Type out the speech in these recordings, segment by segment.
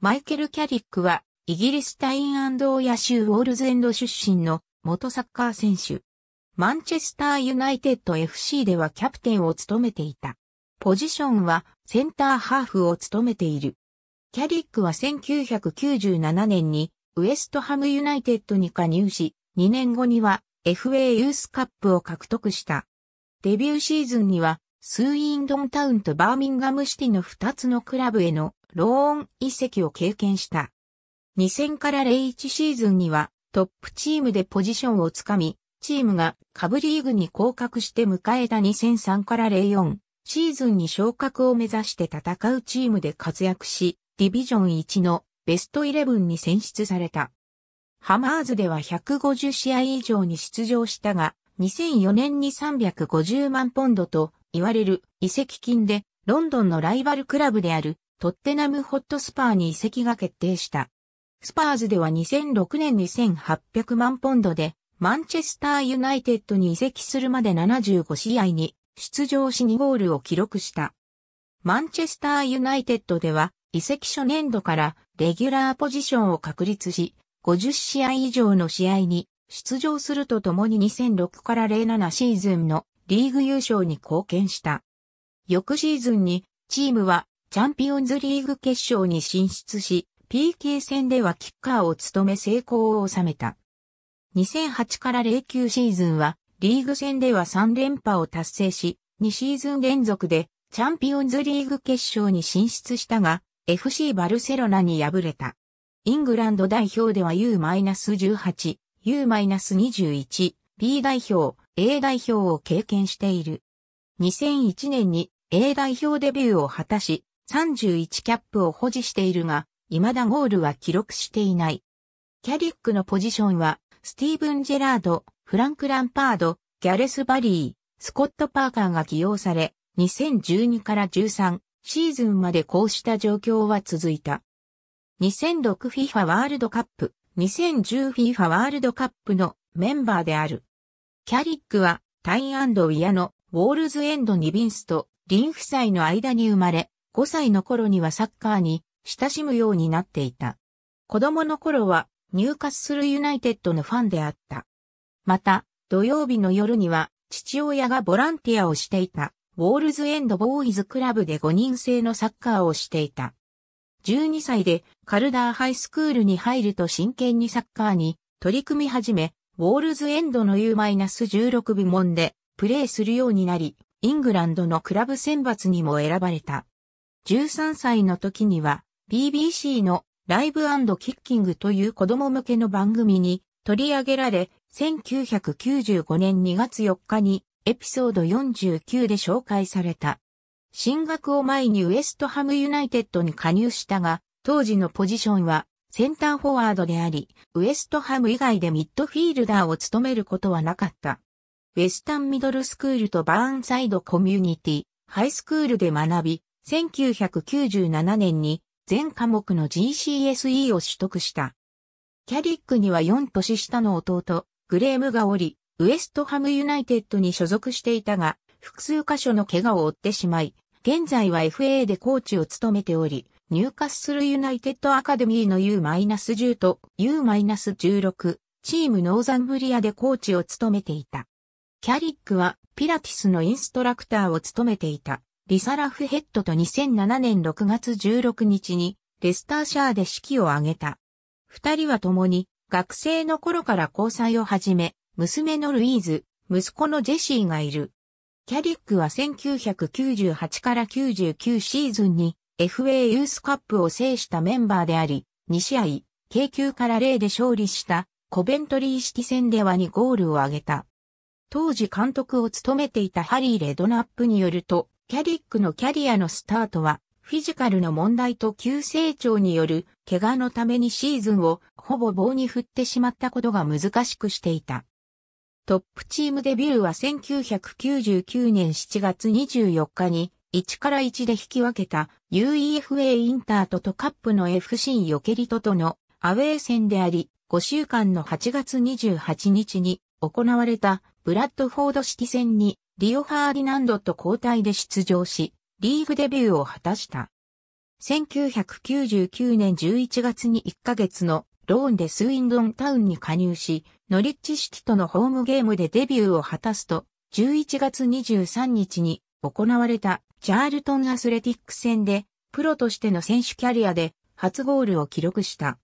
マイケル・キャリックは、イギリスタインオーヤ州ウォールズエンド出身の元サッカー選手。マンチェスター・ユナイテッド FC ではキャプテンを務めていた。ポジションはセンターハーフを務めている。キャリックは1997年にウエストハムユナイテッドに加入し、2年後には FA ユースカップを獲得した。デビューシーズンにはスーインドンタウンとバーミンガムシティの2つのクラブへのローン遺跡を経験した。2000から01シーズンにはトップチームでポジションをつかみ、チームが下部リーグに降格して迎えた2003から04シーズンに昇格を目指して戦うチームで活躍し、ディビジョン1のベストイレブンに選出された。ハマーズでは150試合以上に出場したが、2004年に350万ポンドと言われる移籍金でロンドンのライバルクラブであるトッテナムホットスパーに移籍が決定した。スパーズでは2006年に1800万ポンドで、マンチェスターユナイテッドに移籍するまで75試合に出場し2ゴールを記録した。マンチェスターユナイテッドでは、移籍初年度からレギュラーポジションを確立し、50試合以上の試合に出場するとともに2006から07シーズンのリーグ優勝に貢献した。翌シーズンにチームはチャンピオンズリーグ決勝に進出し、PK 戦ではキッカーを務め成功を収めた。2008から09シーズンは、リーグ戦では3連覇を達成し、2シーズン連続でチャンピオンズリーグ決勝に進出したが、FC バルセロナに敗れた。イングランド代表では U-18、U-21、B 代表、A 代表を経験している。2001年に A 代表デビューを果たし、31キャップを保持しているが、未だゴールは記録していない。キャリックのポジションは、スティーブン・ジェラード、フランク・ランパード、ギャレス・バリー、スコット・パーカーが起用され、2012から13シーズンまでこうした状況は続いた。2006FIFA ワールドカップ、2010FIFA ワールドカップのメンバーである。キャリックはタイウィアのウォールズエンドニビンスとリン夫妻の間に生まれ、5歳の頃にはサッカーに親しむようになっていた。子供の頃は入荷するユナイテッドのファンであった。また、土曜日の夜には父親がボランティアをしていたウォールズエンドボーイズクラブで5人制のサッカーをしていた。12歳でカルダーハイスクールに入ると真剣にサッカーに取り組み始め、ウォールズエンドの U-16 部門でプレーするようになり、イングランドのクラブ選抜にも選ばれた。13歳の時には BBC のライブキッキングという子供向けの番組に取り上げられ、1995年2月4日にエピソード49で紹介された。進学を前にウエストハムユナイテッドに加入したが、当時のポジションはセンターフォワードであり、ウエストハム以外でミッドフィールダーを務めることはなかった。ウェスタンミドルスクールとバーンサイドコミュニティ、ハイスクールで学び、1997年に全科目の GCSE を取得した。キャリックには4年下の弟、グレームがおり、ウエストハムユナイテッドに所属していたが、複数箇所の怪我を負ってしまい、現在は FA でコーチを務めており、入荷するユナイテッドアカデミーの U-10 と U-16、チームノーザンブリアでコーチを務めていた。キャリックはピラティスのインストラクターを務めていた。リサ・ラフヘッドと2007年6月16日にレスターシャーで式を挙げた。二人は共に学生の頃から交際を始め、娘のルイーズ、息子のジェシーがいる。キャリックは1998から99シーズンに FA ユースカップを制したメンバーであり、2試合、K 級から0で勝利したコベントリー式戦ではにゴールを挙げた。当時監督を務めていたハリー・レドナップによると、キャリックのキャリアのスタートは、フィジカルの問題と急成長による怪我のためにシーズンをほぼ棒に振ってしまったことが難しくしていた。トップチームデビューは1999年7月24日に1から1で引き分けた UEFA インタートとカップの FC ヨケリトとのアウェー戦であり、5週間の8月28日に行われたブラッドフォード式戦にリオ・ファーディナンドと交代で出場し、リーグデビューを果たした。1999年11月に1ヶ月のローンでスウィンドンタウンに加入し、ノリッチシティとのホームゲームでデビューを果たすと、11月23日に行われたチャールトンアスレティック戦で、プロとしての選手キャリアで初ゴールを記録した。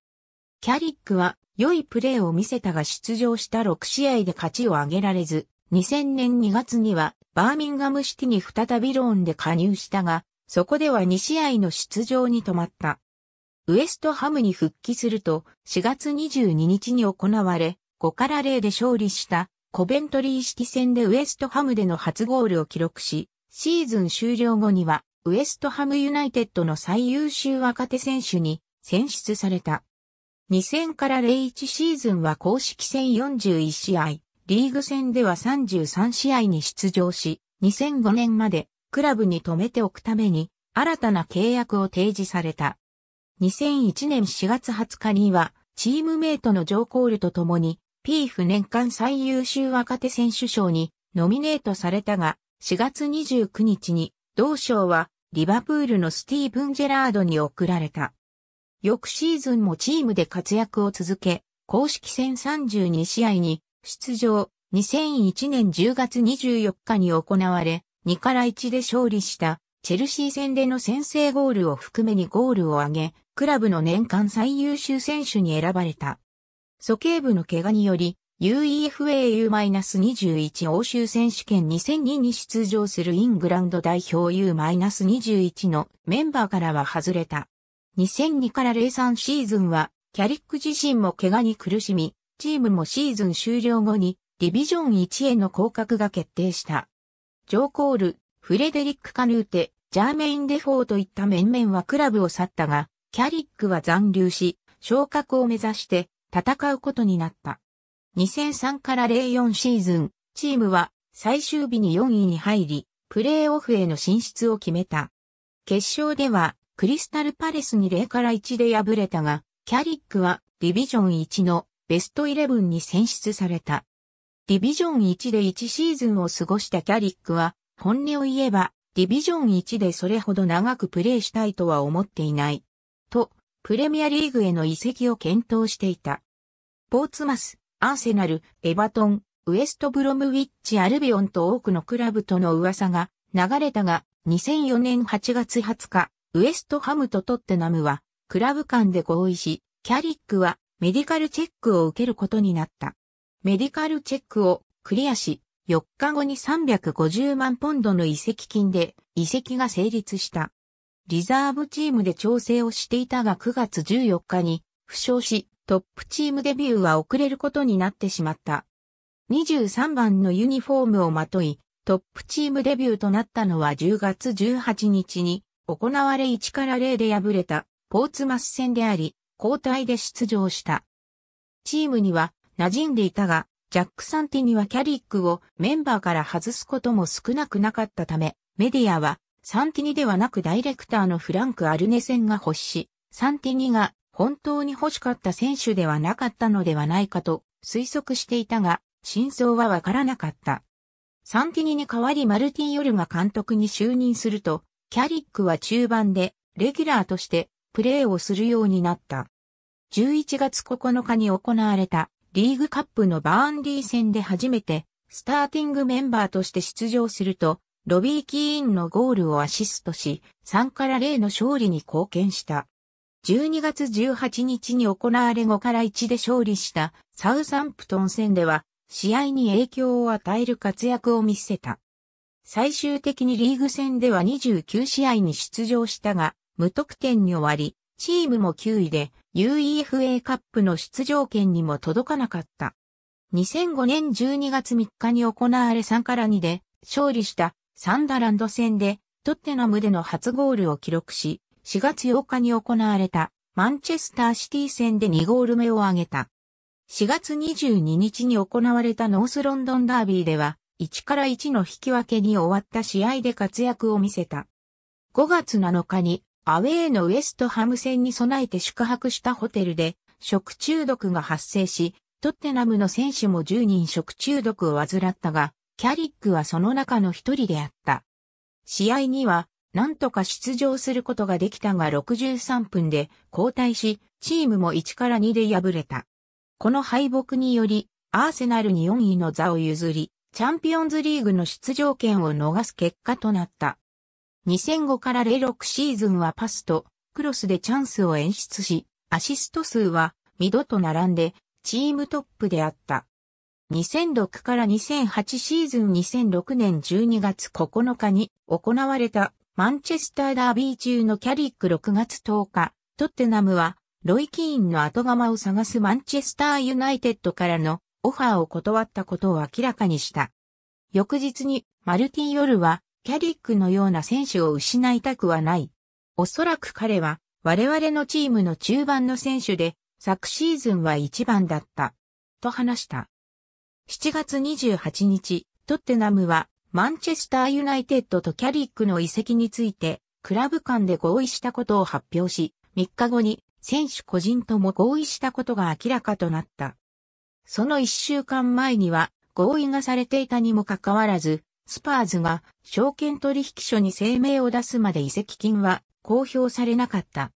キャリックは良いプレーを見せたが出場した6試合で勝ちを挙げられず、2000年2月にはバーミンガムシティに再びローンで加入したが、そこでは2試合の出場に止まった。ウエストハムに復帰すると4月22日に行われ、5から0で勝利したコベントリー式戦でウエストハムでの初ゴールを記録し、シーズン終了後にはウエストハムユナイテッドの最優秀若手選手に選出された。2000から01シーズンは公式戦41試合、リーグ戦では33試合に出場し、2005年までクラブに止めておくために新たな契約を提示された。2001年4月20日にはチームメイトのジョー・コールと共に PF 年間最優秀若手選手賞にノミネートされたが、4月29日に同賞はリバプールのスティーブン・ジェラードに贈られた。翌シーズンもチームで活躍を続け、公式戦32試合に出場、2001年10月24日に行われ、2から1で勝利したチェルシー戦での先制ゴールを含めにゴールを挙げ、クラブの年間最優秀選手に選ばれた。鼠径部の怪我により、UEFAU-21 欧州選手権2002に出場するイングランド代表 U-21 のメンバーからは外れた。2002から03シーズンは、キャリック自身も怪我に苦しみ、チームもシーズン終了後にディビジョン1への降格が決定した。ジョー・コール、フレデリック・カヌーテ、ジャーメイン・デフォーといった面々はクラブを去ったが、キャリックは残留し、昇格を目指して戦うことになった。2003から04シーズン、チームは最終日に4位に入り、プレーオフへの進出を決めた。決勝では、クリスタルパレスに0から1で敗れたが、キャリックはディビジョン1のベストイレブンに選出された。ディビジョン1で1シーズンを過ごしたキャリックは、本音を言えば、ディビジョン1でそれほど長くプレーしたいとは思っていない。と、プレミアリーグへの移籍を検討していた。ポーツマス、アーセナル、エバトン、ウエストブロムウィッチ・アルビオンと多くのクラブとの噂が流れたが、2004年8月20日、ウエストハムとトッテナムは、クラブ間で合意し、キャリックはメディカルチェックを受けることになった。メディカルチェックをクリアし、4日後に350万ポンドの移籍金で移籍が成立した。リザーブチームで調整をしていたが9月14日に負傷し、トップチームデビューは遅れることになってしまった。23番のユニフォームをまとい、トップチームデビューとなったのは10月18日に行われ1から0で敗れたポーツマス戦であり、交代で出場した。チームには馴染んでいたが、ジャック・サンティにはキャリックをメンバーから外すことも少なくなかったため、メディアはサンティニではなくダイレクターのフランク・アルネセンが欲し、サンティニが本当に欲しかった選手ではなかったのではないかと推測していたが、真相はわからなかった。サンティニに代わりマルティン・ヨルが監督に就任すると、キャリックは中盤でレギュラーとしてプレーをするようになった。11月9日に行われたリーグカップのバーンリー戦で初めてスターティングメンバーとして出場すると、ロビー・キーンのゴールをアシストし、3から0の勝利に貢献した。12月18日に行われ5から1で勝利したサウサンプトン戦では、試合に影響を与える活躍を見せた。最終的にリーグ戦では29試合に出場したが、無得点に終わり、チームも9位で、UEFA カップの出場権にも届かなかった。2005年12月3日に行われ3から2で勝利したサンダランド戦でトッテナムでの初ゴールを記録し、4月8日に行われたマンチェスターシティ戦で2ゴール目を挙げた。4月22日に行われたノースロンドンダービーでは、1から1の引き分けに終わった試合で活躍を見せた。5月7日にアウェーのウエストハム戦に備えて宿泊したホテルで食中毒が発生し、トッテナムの選手も10人食中毒を患ったが、キャリックはその中の一人であった。試合には、なんとか出場することができたが63分で交代し、チームも1から2で敗れた。この敗北により、アーセナルに4位の座を譲り、チャンピオンズリーグの出場権を逃す結果となった。2005から06シーズンはパスとクロスでチャンスを演出し、アシスト数は2度と並んでチームトップであった。2006から2008シーズン2006年12月9日に行われたマンチェスターダービー中のキャリック6月10日、トッテナムはロイ・キーンの後釜を探すマンチェスターユナイテッドからのオファーを断ったことを明らかにした。翌日にマルティ・ヨルはキャリックのような選手を失いたくはない。おそらく彼は我々のチームの中盤の選手で、昨シーズンは一番だった。と話した。7月28日、トッテナムはマンチェスターユナイテッドとキャリックの移籍について、クラブ間で合意したことを発表し、3日後に選手個人とも合意したことが明らかとなった。その1週間前には合意がされていたにもかかわらず、スパーズが証券取引所に声明を出すまで移籍金は公表されなかった。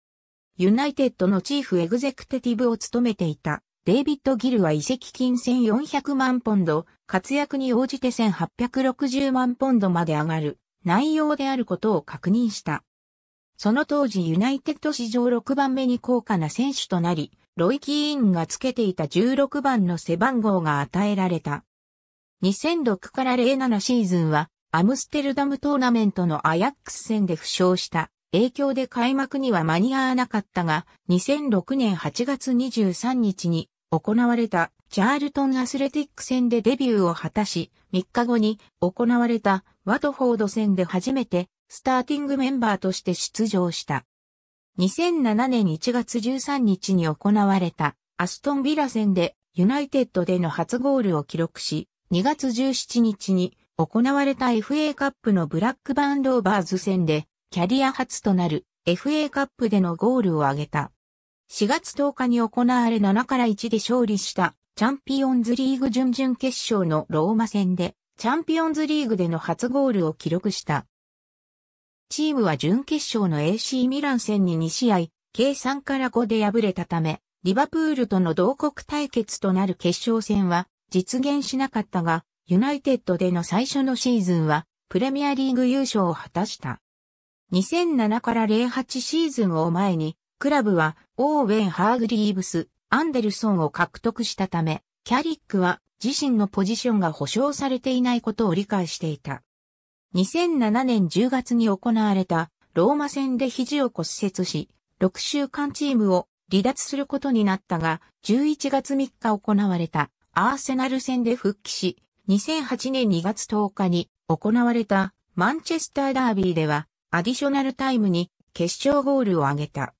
ユナイテッドのチーフエグゼクティティブを務めていたデイビッド・ギルは移籍金1400万ポンド、活躍に応じて1860万ポンドまで上がる内容であることを確認した。その当時ユナイテッド史上6番目に高価な選手となり、ロイ・キーンがつけていた16番の背番号が与えられた。2006から07シーズンは、アムステルダムトーナメントのアヤックス戦で負傷した影響で開幕には間に合わなかったが、2006年8月23日に行われたチャールトンアスレティック戦でデビューを果たし、3日後に行われたワトフォード戦で初めてスターティングメンバーとして出場した。2007年1月13日に行われたアストンビラ戦でユナイテッドでの初ゴールを記録し、2月17日に行われた FA カップのブラックバンローバーズ戦でキャリア初となる FA カップでのゴールを挙げた。4月10日に行われ7から1で勝利したチャンピオンズリーグ準々決勝のローマ戦でチャンピオンズリーグでの初ゴールを記録した。チームは準決勝の AC ミラン戦に2試合、計3から5で敗れたため、リバプールとの同国対決となる決勝戦は実現しなかったが、ユナイテッドでの最初のシーズンは、プレミアリーグ優勝を果たした。2007から08シーズンを前に、クラブはオーウェン・ハーグリーブス、アンデルソンを獲得したため、キャリックは自身のポジションが保証されていないことを理解していた。2007年10月に行われたローマ戦で肘を骨折し、6週間チームを離脱することになったが、11月3日行われたアーセナル戦で復帰し、2008年2月10日に行われたマンチェスターダービーではアディショナルタイムに決勝ゴールを挙げた。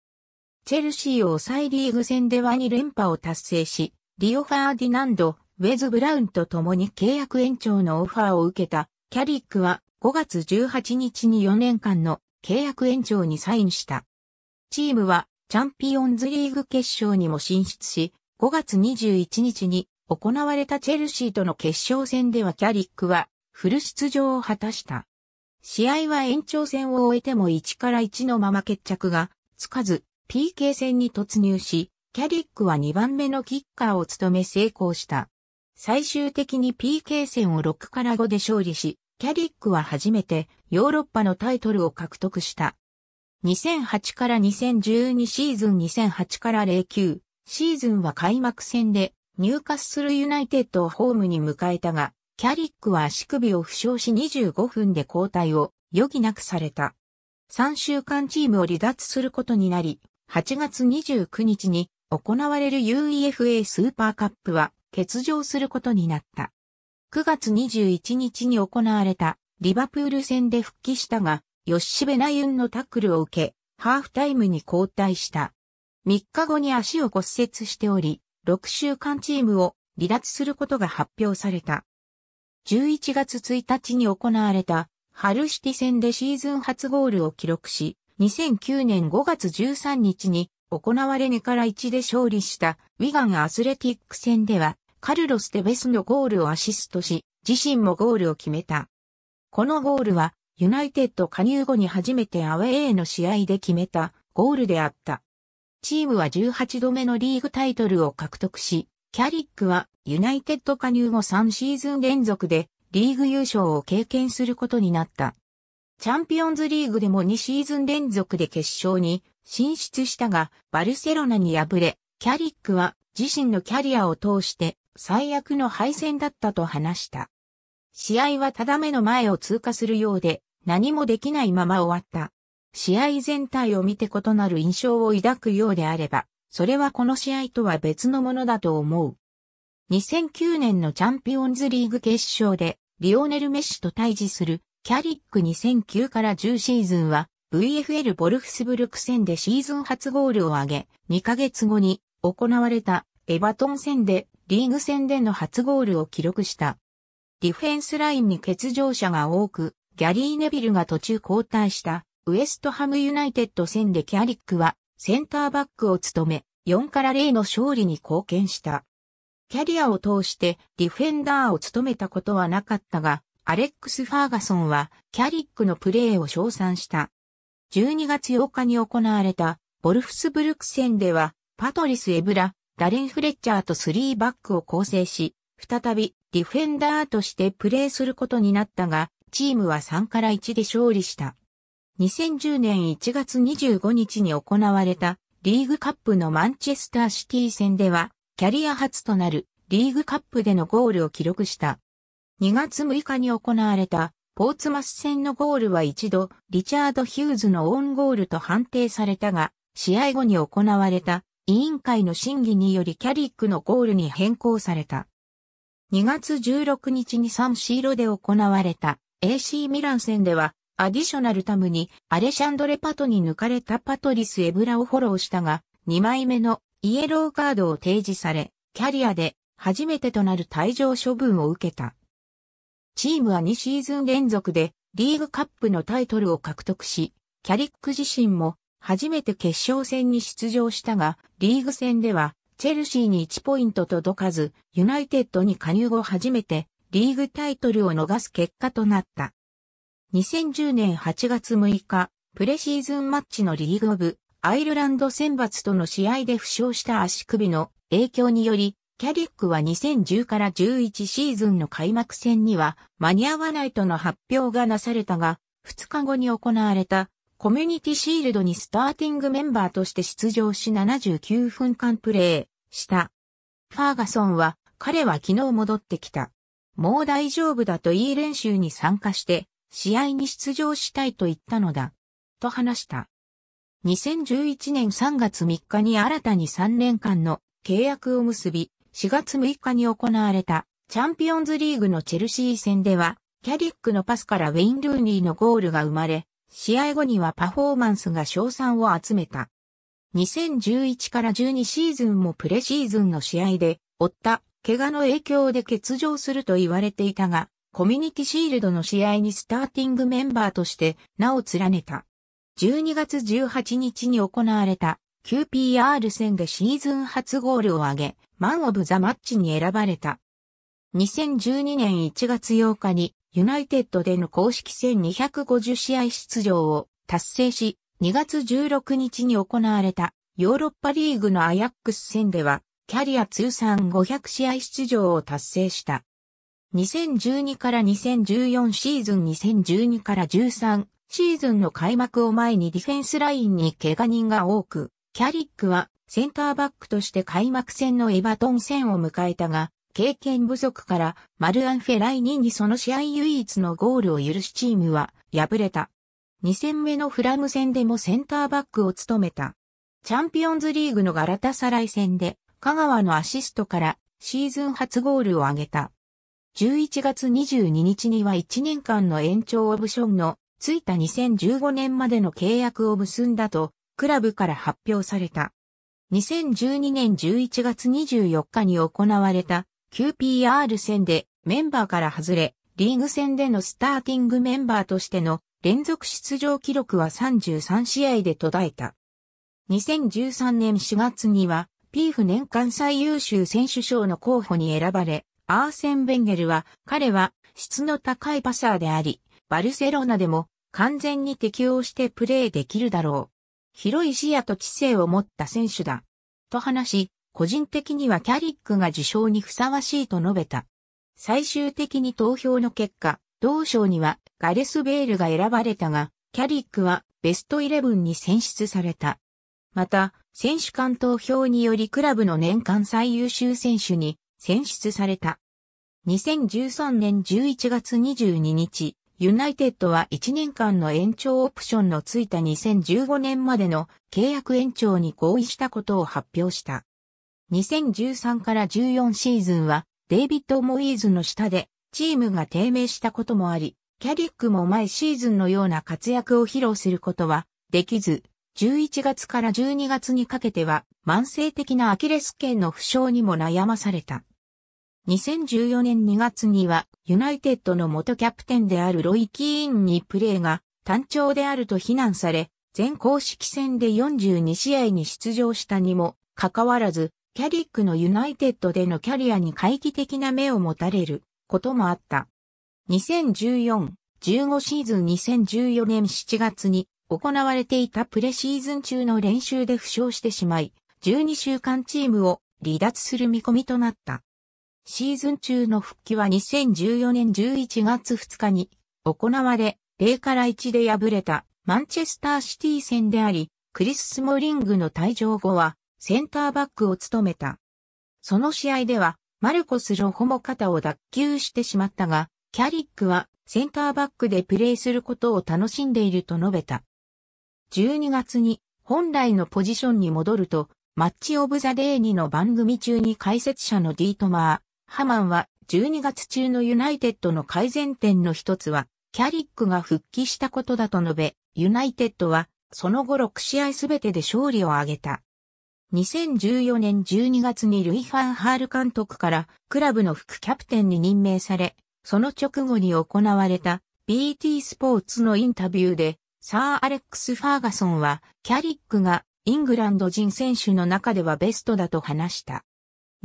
チェルシーを抑えリーグ戦では2連覇を達成し、リオ・ファーディナンド、ウェズ・ブラウンと共に契約延長のオファーを受けたキャリックは5月18日に4年間の契約延長にサインした。チームはチャンピオンズリーグ決勝にも進出し、5月21日に行われたチェルシーとの決勝戦ではキャリックはフル出場を果たした。試合は延長戦を終えても1から1のまま決着がつかず PK 戦に突入し、キャリックは2番目のキッカーを務め成功した。最終的に PK 戦を6から5で勝利し、キャリックは初めてヨーロッパのタイトルを獲得した。2008から2012シーズン2008から09シーズンは開幕戦でニューカッスルユナイテッドをホームに迎えたが、キャリックは足首を負傷し25分で交代を余儀なくされた。3週間チームを離脱することになり、8月29日に行われる UEFA スーパーカップは欠場することになった。9月21日に行われたリバプール戦で復帰したが、ヨッシベナユンのタックルを受け、ハーフタイムに交代した。3日後に足を骨折しており、6週間チームを離脱することが発表された。11月1日に行われたハルシティ戦でシーズン初ゴールを記録し、2009年5月13日に行われ2から1で勝利したウィガンアスレティック戦ではカルロス・テベスのゴールをアシストし、自身もゴールを決めた。このゴールはユナイテッド加入後に初めてアウェーへの試合で決めたゴールであった。チームは18度目のリーグタイトルを獲得し、キャリックはユナイテッド加入後3シーズン連続でリーグ優勝を経験することになった。チャンピオンズリーグでも2シーズン連続で決勝に進出したが、バルセロナに敗れ、キャリックは自身のキャリアを通して最悪の敗戦だったと話した。試合はただ目の前を通過するようで何もできないまま終わった。試合全体を見て異なる印象を抱くようであれば、それはこの試合とは別のものだと思う。2009年のチャンピオンズリーグ決勝で、リオネル・メッシュと対峙する、キャリック2009から10シーズンは、VFL ボルフスブルク戦でシーズン初ゴールを挙げ、2ヶ月後に行われたエバトン戦でリーグ戦での初ゴールを記録した。ディフェンスラインに欠場者が多く、ギャリー・ネビルが途中交代したウエストハムユナイテッド戦でキャリックはセンターバックを務め4から0の勝利に貢献した。キャリアを通してディフェンダーを務めたことはなかったが、アレックス・ファーガソンはキャリックのプレーを称賛した。12月8日に行われたボルフスブルク戦ではパトリス・エブラ、ダレン・フレッチャーと3バックを構成し、再びディフェンダーとしてプレーすることになったが、チームは3から1で勝利した。2010年1月25日に行われたリーグカップのマンチェスターシティ戦では、キャリア初となるリーグカップでのゴールを記録した。2月6日に行われたポーツマス戦のゴールは一度、リチャード・ヒューズのオウンゴールと判定されたが、試合後に行われた委員会の審議によりキャリックのゴールに変更された。2月16日にサンシーロで行われた AC ミラン戦ではアディショナルタムにアレシャンドレ・パトに抜かれたパトリス・エブラをフォローしたが、2枚目のイエローカードを提示され、キャリアで初めてとなる退場処分を受けた。チームは2シーズン連続でリーグカップのタイトルを獲得し、キャリック自身も初めて決勝戦に出場したが、リーグ戦ではチェルシーに1ポイント届かず、ユナイテッドに加入後初めてリーグタイトルを逃す結果となった。2010年8月6日、プレシーズンマッチのリーグオブ、アイルランド選抜との試合で負傷した足首の影響により、キャリックは2010から11シーズンの開幕戦には間に合わないとの発表がなされたが、2日後に行われたコミュニティシールドにスターティングメンバーとして出場し79分間プレーした。ファーガソンは彼は昨日戻ってきた。もう大丈夫だといい練習に参加して試合に出場したいと言ったのだ、と話した。2011年3月3日に新たに3年間の契約を結び、4月6日に行われたチャンピオンズリーグのチェルシー戦では、キャリックのパスからウェイン・ルーニーのゴールが生まれ、試合後にはパフォーマンスが賞賛を集めた。2011から12シーズンもプレシーズンの試合で、負った怪我の影響で欠場すると言われていたが、コミュニティシールドの試合にスターティングメンバーとして名を連ねた。12月18日に行われた QPR 戦でシーズン初ゴールを挙げ、マンオブザマッチに選ばれた。2012年1月8日にユナイテッドでの公式戦250試合出場を達成し、2月16日に行われたヨーロッパリーグのアヤックス戦では、キャリア通算500試合出場を達成した。2012から2014シーズン2012から13シーズンの開幕を前にディフェンスラインに怪我人が多く、キャリックはセンターバックとして開幕戦のエバトン戦を迎えたが、経験不足からマルアンフェライニにその試合唯一のゴールを許しチームは敗れた。2戦目のフラム戦でもセンターバックを務めた。チャンピオンズリーグのガラタサライ戦で香川のアシストからシーズン初ゴールを挙げた。11月22日には1年間の延長オブションのついた2015年までの契約を結んだと、クラブから発表された。2012年11月24日に行われた QPR 戦でメンバーから外れ、リーグ戦でのスターティングメンバーとしての連続出場記録は33試合で途絶えた。2013年4月には、ピーフ年間最優秀選手賞の候補に選ばれ、アーセン・ベンゲルは、彼は質の高いパサーであり、バルセロナでも完全に適応してプレーできるだろう。広い視野と知性を持った選手だ。と話し、個人的にはキャリックが受賞にふさわしいと述べた。最終的に投票の結果、同賞にはガレス・ベールが選ばれたが、キャリックはベストイレブンに選出された。また、選手間投票によりクラブの年間最優秀選手に選出された。2013年11月22日、ユナイテッドは1年間の延長オプションのついた2015年までの契約延長に合意したことを発表した。2013から14シーズンはデイビッド・モイーズの下でチームが低迷したこともあり、キャリックも前シーズンのような活躍を披露することはできず、11月から12月にかけては慢性的なアキレス腱の負傷にも悩まされた。2014年2月には、ユナイテッドの元キャプテンであるロイ・キーンにプレーが単調であると非難され、全公式戦で42試合に出場したにもかかわらず、キャリックのユナイテッドでのキャリアに回帰的な目を持たれることもあった。2014-15シーズン2014年7月に行われていたプレシーズン中の練習で負傷してしまい、12週間チームを離脱する見込みとなった。シーズン中の復帰は2014年11月2日に行われ、0から1で敗れたマンチェスターシティ戦であり、クリス・スモリングの退場後はセンターバックを務めた。その試合ではマルコス・ロホも肩を脱臼してしまったが、キャリックはセンターバックでプレーすることを楽しんでいると述べた。12月に本来のポジションに戻ると、マッチオブザデーニの番組中に解説者のディートマー、ハマンは12月中のユナイテッドの改善点の一つは、キャリックが復帰したことだと述べ、ユナイテッドは、その後6試合すべてで勝利を挙げた。2014年12月にルイ・ファンハール監督からクラブの副キャプテンに任命され、その直後に行われた BT スポーツのインタビューで、サー・アレックス・ファーガソンは、キャリックがイングランド人選手の中ではベストだと話した。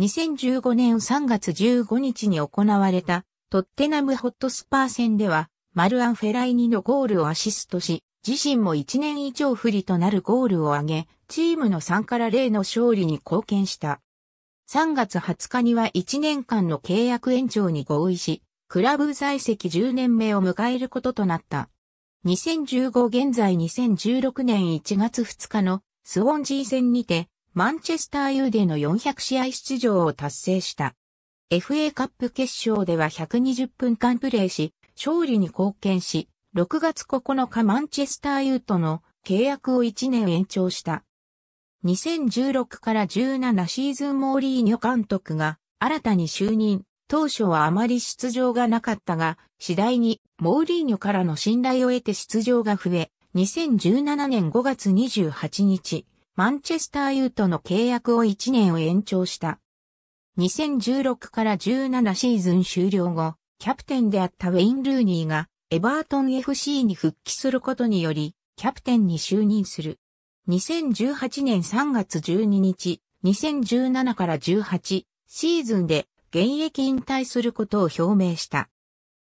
2015年3月15日に行われたトッテナムホットスパー戦ではマルアン・フェライニのゴールをアシストし、自身も1年以上不利となるゴールを挙げ、チームの3から0の勝利に貢献した。3月20日には1年間の契約延長に合意し、クラブ在籍10年目を迎えることとなった。2015現在2016年1月2日のスウォンジー戦にてマンチェスター U での400試合出場を達成した。FA カップ決勝では120分間プレーし、勝利に貢献し、6月9日マンチェスター U との契約を1年延長した。2016から17シーズンモーリーニョ監督が新たに就任。当初はあまり出場がなかったが、次第にモーリーニョからの信頼を得て出場が増え、2017年5月28日、マンチェスターユーとの契約を1年を延長した。2016から17シーズン終了後、キャプテンであったウェイン・ルーニーがエバートン FC に復帰することにより、キャプテンに就任する。2018年3月12日、2017から18シーズンで現役引退することを表明した。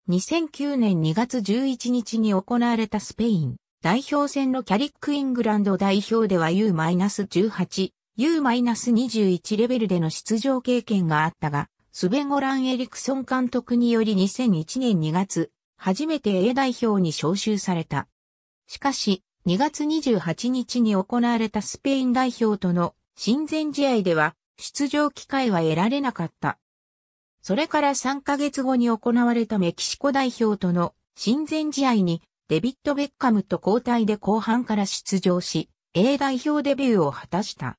2009年2月11日に行われたスペイン代表戦のキャリックイングランド代表では U-18、U-21 レベルでの出場経験があったが、スベゴラン・エリクソン監督により2001年2月、初めて A 代表に招集された。しかし、2月28日に行われたスペイン代表との親善試合では、出場機会は得られなかった。それから3ヶ月後に行われたメキシコ代表との親善試合にデビッド・ベッカムと交代で後半から出場し、A 代表デビューを果たした。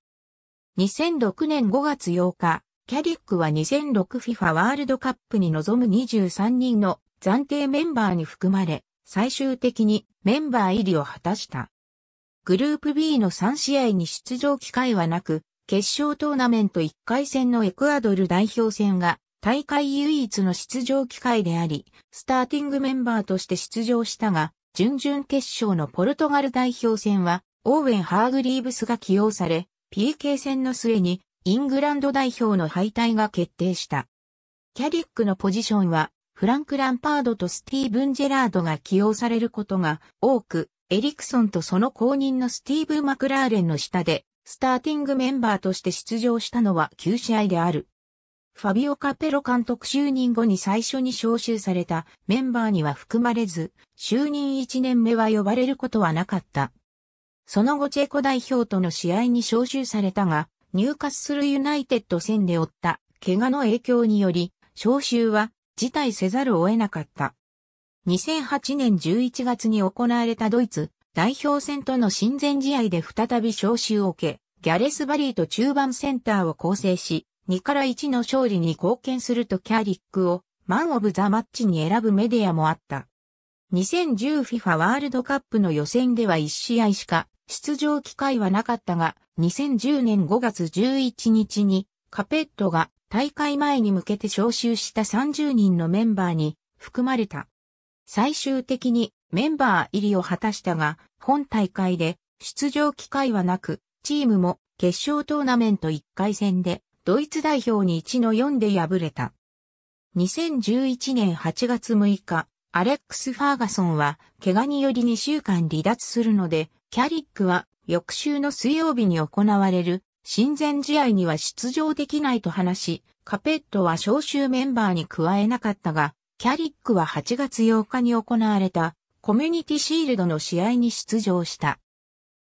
2006年5月8日、キャリックは 2006FIFA ワールドカップに臨む23人の暫定メンバーに含まれ、最終的にメンバー入りを果たした。グループ B の3試合に出場機会はなく、決勝トーナメント1回戦のエクアドル代表戦が大会唯一の出場機会であり、スターティングメンバーとして出場したが、準々決勝のポルトガル代表戦は、オーウェン・ハーグリーブスが起用され、PK 戦の末に、イングランド代表の敗退が決定した。キャリックのポジションは、フランク・ランパードとスティーブン・ジェラードが起用されることが多く、エリクソンとその後任のスティーブ・マクラーレンの下で、スターティングメンバーとして出場したのは9試合である。ファビオ・カペロ監督就任後に最初に招集されたメンバーには含まれず、就任1年目は呼ばれることはなかった。その後チェコ代表との試合に招集されたが、入荷するユナイテッド戦で負った怪我の影響により、招集は辞退せざるを得なかった。2008年11月に行われたドイツ代表戦との親善試合で再び招集を受け、ギャレス・バリーと中盤センターを構成し、2から1の勝利に貢献するとキャリックをマンオブザマッチに選ぶメディアもあった。2010FIFA ワールドカップの予選では1試合しか出場機会はなかったが、2010年5月11日にカペットが大会前に向けて招集した30人のメンバーに含まれた。最終的にメンバー入りを果たしたが、本大会で出場機会はなく、チームも決勝トーナメント1回戦でドイツ代表に1の4で敗れた。2011年8月6日、アレックス・ファーガソンは、怪我により2週間離脱するので、キャリックは、翌週の水曜日に行われる、親善試合には出場できないと話し、カペットは招集メンバーに加えなかったが、キャリックは8月8日に行われた、コミュニティシールドの試合に出場した。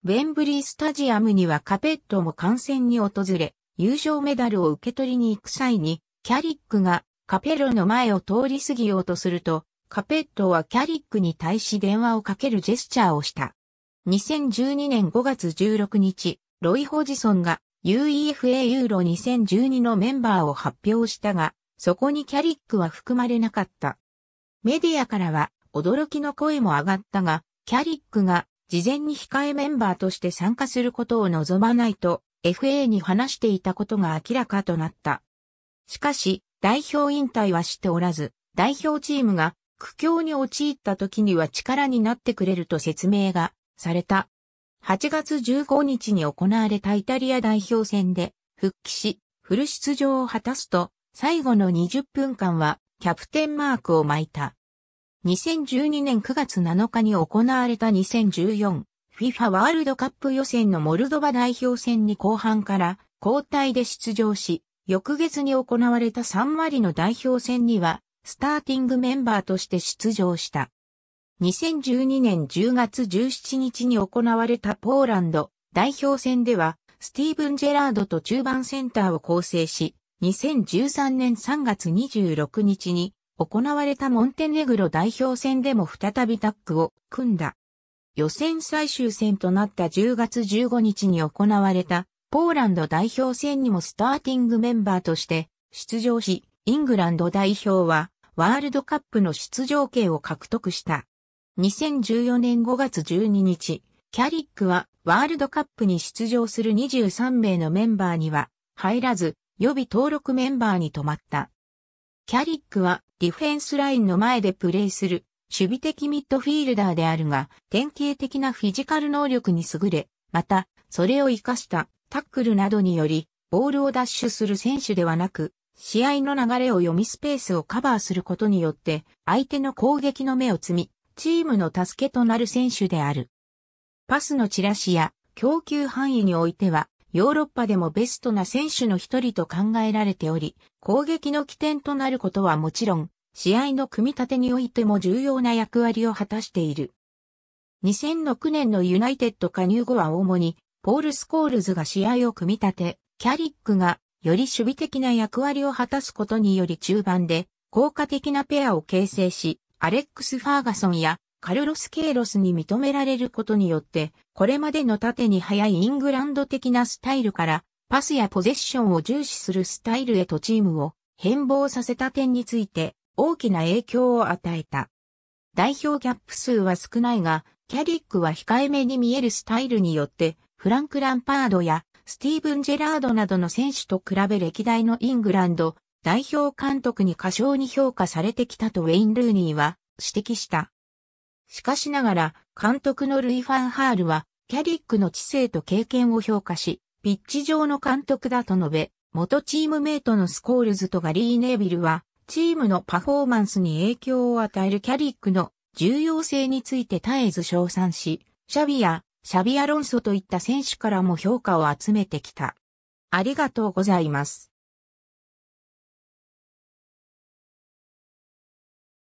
ウェンブリースタジアムにはカペットも観戦に訪れ、優勝メダルを受け取りに行く際に、キャリックがカペロの前を通り過ぎようとすると、カペットはキャリックに対し電話をかけるジェスチャーをした。2012年5月16日、ロイ・ホジソンが UEFA ユーロ2012のメンバーを発表したが、そこにキャリックは含まれなかった。メディアからは驚きの声も上がったが、キャリックが事前に控えメンバーとして参加することを望まないと FA に話していたことが明らかとなった。しかし、代表引退はしておらず、代表チームが苦境に陥った時には力になってくれると説明がされた。8月15日に行われたイタリア代表戦で復帰し、フル出場を果たすと、最後の20分間はキャプテンマークを巻いた。2012年9月7日に行われた2014 FIFA ワールドカップ予選のモルドバ代表戦に後半から交代で出場し、翌月に行われた3割の代表戦には、スターティングメンバーとして出場した。2012年10月17日に行われたポーランド代表戦では、スティーブン・ジェラードと中盤センターを構成し、2013年3月26日に行われたモンテネグロ代表戦でも再びタッグを組んだ。予選最終戦となった10月15日に行われたポーランド代表戦にもスターティングメンバーとして出場し、イングランド代表はワールドカップの出場権を獲得した。2014年5月12日、キャリックはワールドカップに出場する23名のメンバーには入らず予備登録メンバーに止まった。キャリックはディフェンスラインの前でプレーする守備的ミッドフィールダーであるが、典型的なフィジカル能力に優れ、また、それを活かしたタックルなどにより、ボールを奪取する選手ではなく、試合の流れを読みスペースをカバーすることによって、相手の攻撃の目を積み、チームの助けとなる選手である。パスのチラシや供給範囲においては、ヨーロッパでもベストな選手の一人と考えられており、攻撃の起点となることはもちろん、試合の組み立てにおいても重要な役割を果たしている。2006年のユナイテッド加入後は主に、ポール・スコールズが試合を組み立て、キャリックがより守備的な役割を果たすことにより中盤で効果的なペアを形成し、アレックス・ファーガソンやカルロス・ケイロスに認められることによって、これまでの縦に速いイングランド的なスタイルから、パスやポゼッションを重視するスタイルへとチームを変貌させた点について、大きな影響を与えた。代表キャップ数は少ないが、キャリックは控えめに見えるスタイルによって、フランク・ランパードやスティーブン・ジェラードなどの選手と比べ歴代のイングランド代表監督に過小に評価されてきたとウェイン・ルーニーは指摘した。しかしながら、監督のルイ・ファンハールは、キャリックの知性と経験を評価し、ピッチ上の監督だと述べ、元チームメイトのスコールズとガリー・ネービルは、チームのパフォーマンスに影響を与えるキャリックの重要性について絶えず称賛し、シャビやシャビアロンソといった選手からも評価を集めてきた。ありがとうございます。